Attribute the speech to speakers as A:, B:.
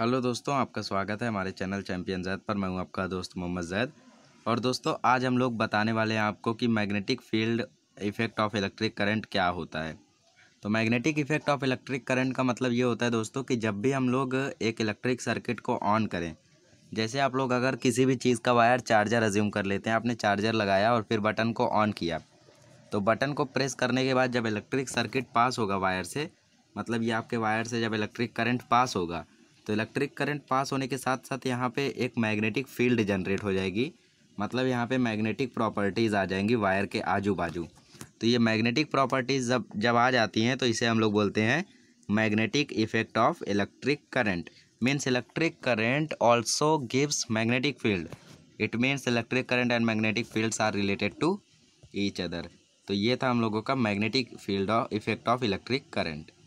A: hello दोस्तों आपका स्वागत है हमारे चैनल चैम्पियन जैद पर मैं हूं आपका दोस्त मोहम्मद जैद और दोस्तों आज हम लोग बताने वाले हैं आपको कि magnetic field effect of electric current क्या होता है तो magnetic effect of electric current का मतलब ये होता है दोस्तों कि जब भी हम लोग एक इलेक्ट्रिक सर्किट को ऑन करें जैसे आप लोग अगर किसी भी चीज़ का वायर चार्जर रज़्यूम कर लेते हैं आपने चार्जर लगाया और फिर बटन को ऑन किया तो बटन को प्रेस करने के बाद जब इलेक्ट्रिक सर्किट पास होगा वायर से मतलब ये आपके वायर से जब इलेक्ट्रिक करंट पास होगा तो इलेक्ट्रिक करंट पास होने के साथ साथ यहाँ पे एक मैग्नेटिक फील्ड जनरेट हो जाएगी मतलब यहाँ पे मैग्नेटिक प्रॉपर्टीज़ आ जाएंगी वायर के आजू बाजू तो ये मैग्नेटिक प्रॉपर्टीज़ जब जब आ जाती हैं तो इसे हम लोग बोलते हैं magnetic effect of electric current means electric current also gives magnetic field it means electric current and magnetic fields are related to each other तो ये था हम लोगों का magnetic field of effect of electric current